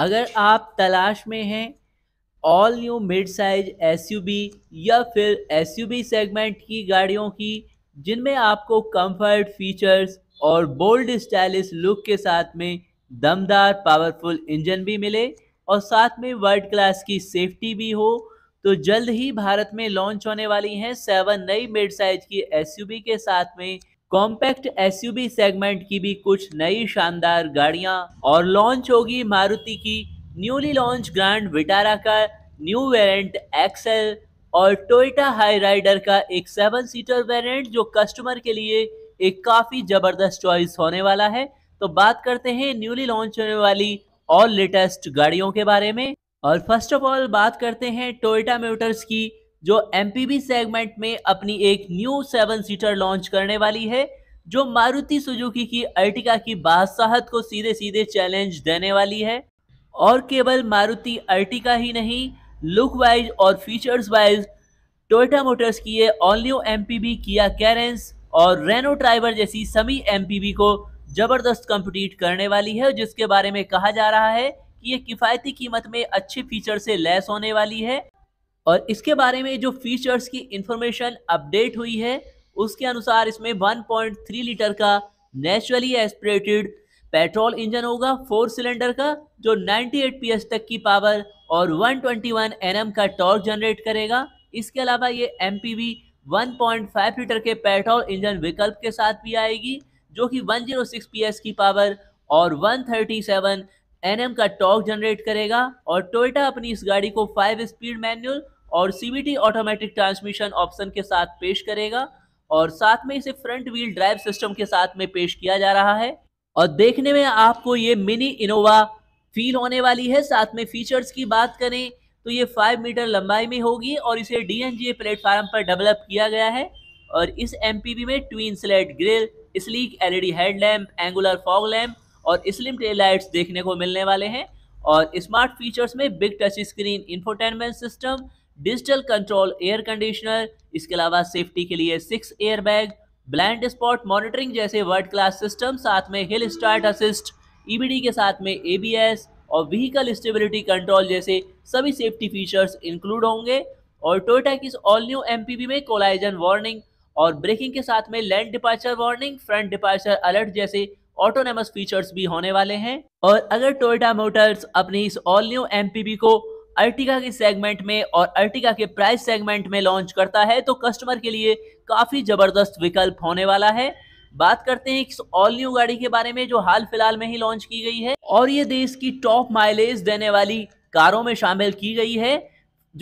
अगर आप तलाश में हैं all new mid size S या फिर एस सेगमेंट की गाड़ियों की जिनमें आपको कंफर्ट फीचर्स और बोल्ड स्टाइलिश लुक के साथ में दमदार पावरफुल इंजन भी मिले और साथ में वर्ल्ड क्लास की सेफ्टी भी हो तो जल्द ही भारत में लॉन्च होने वाली हैं सेवन नई मिड साइज की एस के साथ में कॉम्पैक्ट एसयूवी सेगमेंट की भी कुछ नई शानदार गाड़ियां और लॉन्च होगी मारुति की न्यूली लॉन्च ग्रैंड विटारा का न्यू वेरिएंट एक्सेल और टोयोटा हाई राइडर का एक सेवन सीटर वेरिएंट जो कस्टमर के लिए एक काफ़ी ज़बरदस्त चॉइस होने वाला है तो बात करते हैं न्यूली लॉन्च होने वाली और लेटेस्ट गाड़ियों के बारे में और फर्स्ट ऑफ ऑल बात करते हैं टोयोटा मोटर्स की जो एम सेगमेंट में अपनी एक न्यू सेवन सीटर लॉन्च करने वाली है जो मारुति सुजुकी की अर्टिका की बादशाहत को सीधे सीधे चैलेंज देने वाली है और केवल मारुति अर्टिका ही नहीं लुक वाइज और फीचर्स वाइज टोयोटा मोटर्स की ये all new M Kia Carens और रेनो ट्राइवर जैसी सभी एम को ज़बरदस्त कम्पीट करने वाली है जिसके बारे में कहा जा रहा है कि ये किफ़ायती कीमत में अच्छे फीचर से लैस होने वाली है और इसके बारे में जो फीचर्स की इंफॉर्मेशन अपडेट हुई है उसके अनुसार इसमें 1.3 लीटर का नेचुरली एस्पिरेटेड पेट्रोल इंजन होगा फोर सिलेंडर का जो 98 एट तक की पावर और 121 ट्वेंटी का टॉर्क जनरेट करेगा इसके अलावा ये एम 1.5 लीटर के पेट्रोल इंजन विकल्प के साथ भी आएगी जो कि 106 पीएस की पावर और 137 एन का टॉक जनरेट करेगा और टोयटा अपनी इस गाड़ी को फाइव स्पीड मैनुअल और सीबीटी ऑटोमेटिक ट्रांसमिशन ऑप्शन के साथ पेश करेगा और साथ में इसे फ्रंट व्हील ड्राइव सिस्टम के साथ में पेश किया जा रहा है और देखने में आपको ये मिनी इनोवा फील होने वाली है साथ में फीचर्स की बात करें तो ये फाइव मीटर लंबाई में होगी और इसे डी एन प्लेटफार्म पर डेवलप किया गया है और इस एम में twin slat grille sleek LED headlamp angular fog lamp और स्लिम लाइट्स देखने को मिलने वाले हैं और स्मार्ट फीचर्स में big touch screen infotainment system digital control air conditioner इसके अलावा सेफ्टी के लिए six air bag blind spot monitoring जैसे वर्ल्ड क्लास सिस्टम साथ में हिल स्टार्ट असिस्ट ईबीडी के साथ में एबीएस और व्हीकल स्टेबिलिटी कंट्रोल जैसे सभी सेफ्टी फीचर्स इंक्लूड होंगे और टोयोटा की ऑल न्यू एमपीवी में कोलाइजन वार्निंग और ब्रेकिंग के साथ में lane departure warning front departure alert जैसे ऑटोनमस फीचर्स भी होने वाले हैं और अगर टोयोटा मोटर्स अपनी इस ऑल न्यू एम को अर्टिका के सेगमेंट में और अर्टिका के प्राइस सेगमेंट में लॉन्च करता है तो कस्टमर के लिए काफ़ी ज़बरदस्त विकल्प होने वाला है बात करते हैं इस ऑल न्यू गाड़ी के बारे में जो हाल फिलहाल में ही लॉन्च की गई है और ये देश की टॉप माइलेज देने वाली कारों में शामिल की गई है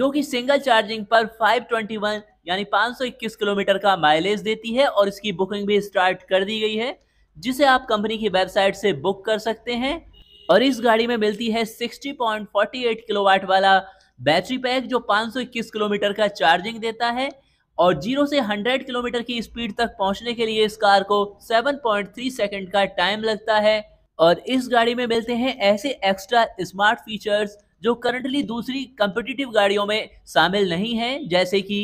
जो कि सिंगल चार्जिंग पर 521 यानी 521 किलोमीटर का माइलेज देती है और इसकी बुकिंग भी स्टार्ट कर दी गई है जिसे आप कंपनी की वेबसाइट से बुक कर सकते हैं और इस गाड़ी में मिलती है 60.48 किलोवाट वाला बैटरी पैक जो 521 किलोमीटर का चार्जिंग देता है और जीरो से 100 किलोमीटर की स्पीड तक पहुंचने के लिए इस कार को 7.3 पॉइंट का टाइम लगता है और इस गाड़ी में मिलते हैं ऐसे एक्स्ट्रा स्मार्ट फीचर्स जो करंटली दूसरी कंपिटिटिव गाड़ियों में शामिल नहीं है जैसे कि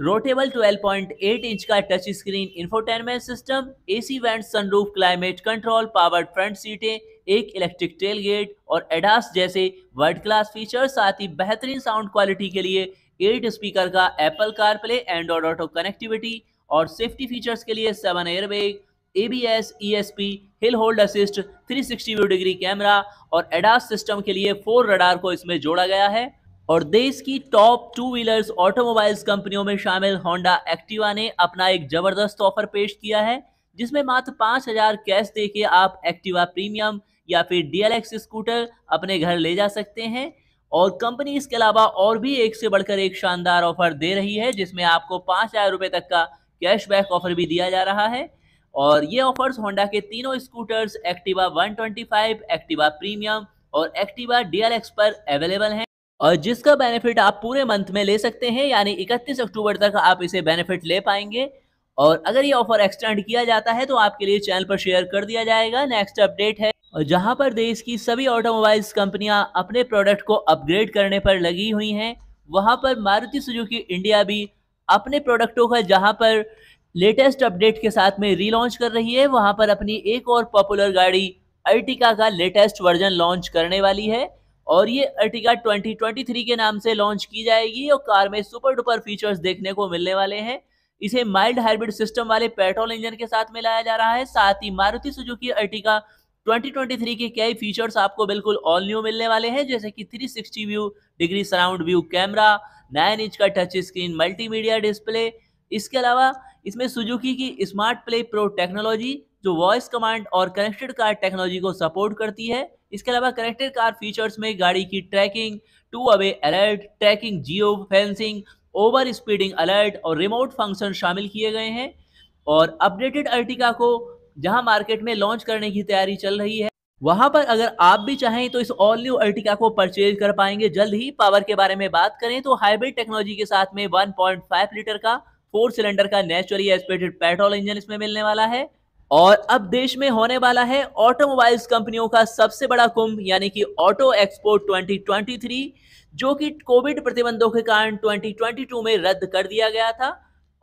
रोटेबल 12.8 इंच का touch screen infotainment system AC vent sunroof climate control powered front सीटें एक इलेक्ट्रिक टेल गेट और एडास जैसे वर्ल्ड क्लास फीचर साथ ही बेहतरीन साउंड क्वालिटी के लिए एट स्पीकर का Apple CarPlay Android auto connectivity और सेफ्टी फीचर्स के लिए seven airbag A B S E S P hill hold assist 360 degree camera और एडास सिस्टम के लिए फोर रडार को इसमें जोड़ा गया है और देश की टॉप टू व्हीलर्स ऑटोमोबाइल्स कंपनियों में शामिल होंडा एक्टिवा ने अपना एक जबरदस्त ऑफर पेश किया है जिसमें मात्र पाँच हजार कैश दे के आप एक्टिवा प्रीमियम या फिर डीएलएक्स स्कूटर अपने घर ले जा सकते हैं और कंपनी इसके अलावा और भी एक से बढ़कर एक शानदार ऑफर दे रही है जिसमें आपको पाँच हजार रुपये तक का कैशबैक ऑफर भी दिया जा रहा है और ये ऑफर्स होंडा के तीनों स्कूटर्स एक्टिवा 125, एक्टिवा प्रीमियम और एक्टिवा डीएलएक्स पर अवेलेबल हैं और जिसका बेनिफिट आप पूरे मंथ में ले सकते हैं यानी 31 अक्टूबर तक आप इसे बेनिफिट ले पाएंगे और अगर ये ऑफर एक्सटेंड किया जाता है तो आपके लिए चैनल पर शेयर कर दिया जाएगा नेक्स्ट अपडेट है और जहां पर देश की सभी ऑटोमोबाइल्स कंपनियां अपने प्रोडक्ट को अपग्रेड करने पर लगी हुई हैं वहां पर मारुति सुजुकी इंडिया भी अपने प्रोडक्टों का जहां पर लेटेस्ट अपडेट के साथ में रीलॉन्च कर रही है वहां पर अपनी एक और पॉपुलर गाड़ी अर्टिका का लेटेस्ट वर्जन लॉन्च करने वाली है और ये अर्टिका 2023 के नाम से लॉन्च की जाएगी और कार में सुपर डुपर फीचर्स देखने को मिलने वाले हैं इसे माइल्ड हाइब्रिड सिस्टम वाले पेट्रोल इंजन के साथ में लाया जा रहा है साथ ही मारुति सुजुकी अर्टिका 2023 के कई फीचर्स आपको बिल्कुल ऑल न्यू मिलने वाले हैं जैसे कि 360 view degree surround view camera 9 inch का टच स्क्रीन मल्टीमीडिया डिस्प्ले इसके अलावा इसमें सुजुकी की स्मार्ट प्ले प्रो टेक्नोलॉजी जो वॉइस कमांड और कनेक्टेड कार टेक्नोलॉजी को सपोर्ट करती है इसके अलावा कनेक्टेड कार फीचर्स में गाड़ी की tracking tow away alert tracking geo fencing over speeding alert और रिमोट फंक्शन शामिल किए गए हैं और अपडेटेड अर्टिका को जहां मार्केट में लॉन्च करने की तैयारी चल रही है वहां पर अगर आप भी चाहें तो इस ऑल न्यू अर्टिका को परचेज कर पाएंगे जल्द ही पावर के बारे में बात करें तो हाइब्रिड टेक्नोलॉजी के साथ में 1.5 लीटर का फोर सिलेंडर का नेचुरली एस्पेटेड पेट्रोल इंजन इसमें मिलने वाला है और अब देश में होने वाला है ऑटोमोबाइल्स कंपनियों का सबसे बड़ा कुंभ यानी कि ऑटो एक्सपो 2023 जो कि कोविड प्रतिबंधों के कारण 2022 में रद्द कर दिया गया था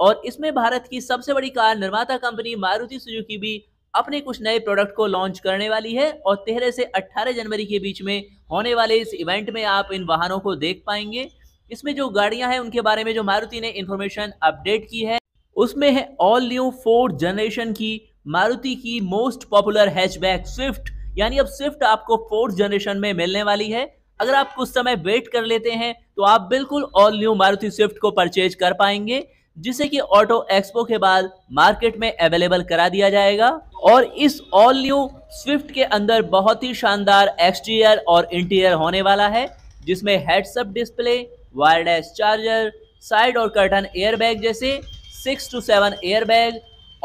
और इसमें भारत की सबसे बड़ी कार निर्माता कंपनी मारुति सुजुकी भी अपने कुछ नए प्रोडक्ट को लॉन्च करने वाली है और तेरह से अट्ठारह जनवरी के बीच में होने वाले इस इवेंट में आप इन वाहनों को देख पाएंगे इसमें जो गाड़ियां हैं उनके बारे में जो मारुति ने इन्फॉर्मेशन अपडेट की है उसमें है ऑल न्यू फोर्थ जनरेशन की मारुति की मोस्ट पॉपुलर हैचबैक स्विफ्ट यानी अब स्विफ्ट आपको फोर्थ जनरेशन में मिलने वाली है अगर आप कुछ समय वेट कर लेते हैं तो आप बिल्कुल ऑल न्यू मारुति स्विफ्ट को परचेज कर पाएंगे जिसे कि ऑटो एक्सपो के बाद मार्केट में अवेलेबल करा दिया जाएगा और इस ऑल न्यू स्विफ्ट के अंदर बहुत ही शानदार एक्सटीरियर और इंटीरियर होने वाला है जिसमें heads up display wireless charger side और कर्टन एयरबैग जैसे सिक्स टू सेवन एयरबैग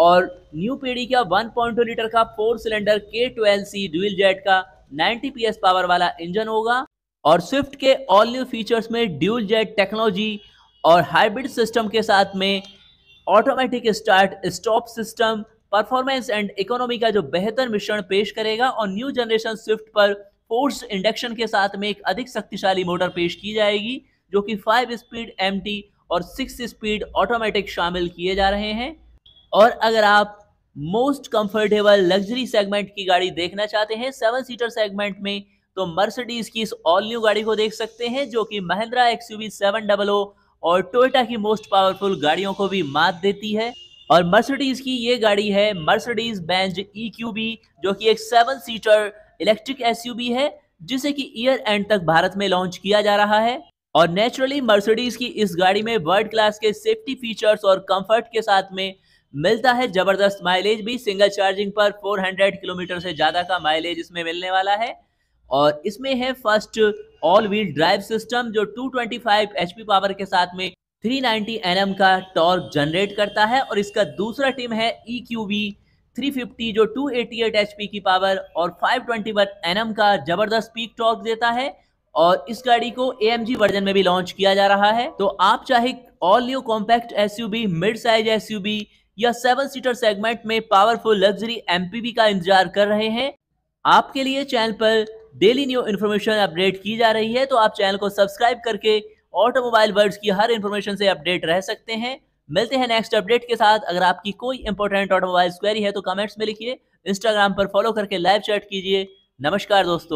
और न्यू पीढ़ी का 1.2 लीटर का फोर सिलेंडर के ट्वेल्व सी ड्यूल जेट का 90 पीएस पावर वाला इंजन होगा और स्विफ्ट के ऑल न्यू फीचर्स में ड्यूल जेट टेक्नोलॉजी और हाइब्रिड सिस्टम के साथ में automatic start stop system performance and economy का जो बेहतर मिश्रण पेश करेगा और न्यू जनरेशन स्विफ्ट पर फोर्स इंडक्शन के साथ में एक अधिक शक्तिशाली मोटर पेश की जाएगी जो कि फाइव स्पीड एम और सिक्स स्पीड ऑटोमेटिक शामिल किए जा रहे हैं और अगर आप मोस्ट कंफर्टेबल लग्जरी सेगमेंट की गाड़ी देखना चाहते हैं सेवन सीटर सेगमेंट में तो मर्सिडीज की इस ऑल न्यू गाड़ी को देख सकते हैं जो कि Mahindra X U seven double O और टोयोटा की मोस्ट पावरफुल गाड़ियों को भी मात देती है और मर्सिडीज की ये गाड़ी है मर्सिडीज बेंज ई जो कि एक सेवन सीटर इलेक्ट्रिक एसयूवी है जिसे कि ईयर एंड तक भारत में लॉन्च किया जा रहा है और नेचुरली मर्सिडीज की इस गाड़ी में वर्ल्ड क्लास के सेफ्टी फीचर्स और कंफर्ट के साथ में मिलता है जबरदस्त माइलेज भी सिंगल चार्जिंग पर 400 किलोमीटर से ज़्यादा का माइलेज इसमें मिलने वाला है और इसमें है first all wheel drive system जो 225 ट्वेंटी पावर के साथ में 390 एनएम का टॉर्क जनरेट करता है और इसका दूसरा टीम है ई क्यू थ्री फिफ्टी जो 288 एटी की पावर और 521 एनएम का जबरदस्त पीक टॉर्क देता है और इस गाड़ी को ए वर्जन में भी लॉन्च किया जा रहा है तो आप चाहे all new compact S mid size S या सेवन सीटर सेगमेंट में पावरफुल लग्जरी एम का इंतजार कर रहे हैं आपके लिए चैनल पर डेली न्यू इन्फॉर्मेशन अपडेट की जा रही है तो आप चैनल को सब्सक्राइब करके ऑटोमोबाइल वर्ड्स की हर इन्फॉर्मेशन से अपडेट रह सकते हैं मिलते हैं नेक्स्ट अपडेट के साथ अगर आपकी कोई इंपॉर्टेंट ऑटोमोबाइल क्वेरी है तो कमेंट्स में लिखिए इंस्टाग्राम पर फॉलो करके लाइव चैट कीजिए नमस्कार दोस्तों